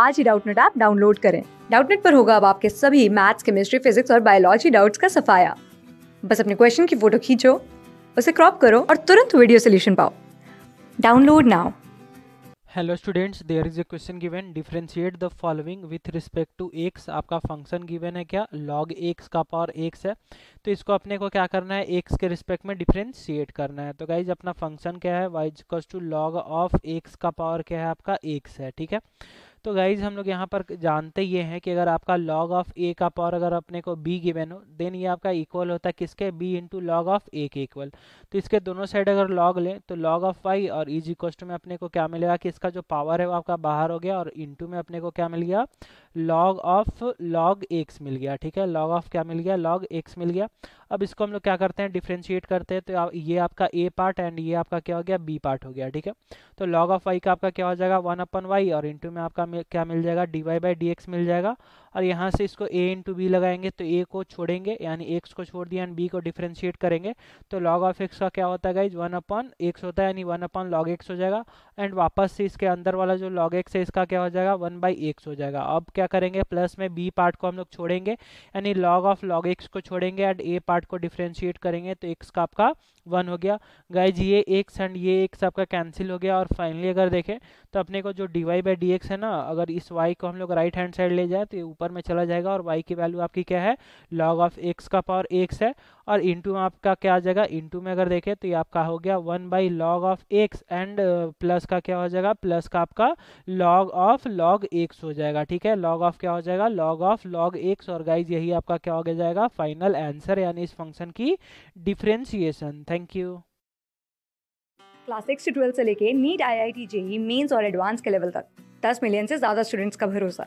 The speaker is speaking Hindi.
आज ही डाउटनेट ऐप डाउनलोड करें डाउटनेट पर होगा अब आपके सभी मैथ्स केमिस्ट्री फिजिक्स और बायोलॉजी डाउट्स का सफाया बस अपने क्वेश्चन की फोटो खींचो उसे क्रॉप करो और तुरंत वीडियो सोल्यूशन पाओ download now hello students there is a question given differentiate the following with respect to X आपका फंक्शन गिवन है क्या लॉग एक्स का पावर एक्स है तो इसको अपने को क्या करना है एक्स के रिस्पेक्ट में डिफ्रेंशिएट करना है तो गाइज अपना फंक्शन क्या है Y is equals to log of X का पावर क्या है आपका एक्स है ठीक है तो गाइज हम लोग यहाँ पर जानते ये हैं कि अगर आपका लॉग ऑफ ए का पावर अगर अपने को बी गिवेन हो देन ये आपका इक्वल होता है किसके B into log of A के इक्वल तो इसके दोनों साइड अगर लॉग लें तो लॉग ऑफ वाई और इज e इक्वल में अपने को क्या मिलेगा कि इसका जो पावर है वो आपका बाहर हो गया और इंटू में अपने को क्या मिल गया लॉग ऑफ लॉग एक्स मिल गया ठीक है लॉग ऑफ क्या मिल गया लॉग एक्स मिल गया अब इसको हम लोग क्या करते हैं डिफ्रेंशिएट करते हैं तो ये आपका ए पार्ट एंड ये आपका क्या हो गया बी पार्ट हो गया ठीक है तो लॉग ऑफ वाई का आपका क्या हो जाएगा वन अपन वाई और इंटू में आपका क्या मिल जाएगा D Y by D X मिल जाएगा और यहाँ से इसको ए इंटू बी लगाएंगे तो ए को छोड़ेंगे यानी एक्स को छोड़ दिया एंड बी को डिफ्रेंशिएट करेंगे तो लॉग ऑफ एक्स का क्या होता है गाइज वन अपॉन एक्स होता है यानी वन अपॉन लॉग एक्स हो जाएगा एंड वापस से इसके अंदर वाला जो लॉग एक्स है इसका क्या हो जाएगा वन बाई एक्स हो जाएगा अब क्या करेंगे प्लस में बी पार्ट को हम लोग छोड़ेंगे यानी लॉग ऑफ लॉग एक्स को छोड़ेंगे एंड ए पार्ट को डिफ्रेंशिएट करेंगे तो एक्स का आपका वन हो गया गाइज ये एक्स एंड ये एक्स आपका कैंसिल हो गया और फाइनली अगर देखें तो अपने को जो D Y by D X है ना अगर इस वाई को हम लोग राइट हैंड साइड ले जाए तो ऊपर में चला जाएगा और वाई की वैल्यू आपकी क्या है लॉग ऑफ एक्स का पावर एक्स है और इंटू आपका क्या आ जाएगा इंटू में अगर देखें तो ये आपका हो गया one by log of X and plus का क्या हो जाएगा प्लस का आपका लॉग ऑफ लॉग एक्स हो जाएगा ठीक है लॉग ऑफ क्या हो जाएगा लॉग ऑफ लॉग एक्स और गाइज यही आपका क्या हो गया जाएगा फाइनल आंसर यानी इस फंक्शन की differentiation thank you class six से ट्वेल्थ से लेके NEET I I T JEE mains और एडवांस के लेवल तक दस मिलियन से ज़्यादा स्टूडेंट्स का भरोसा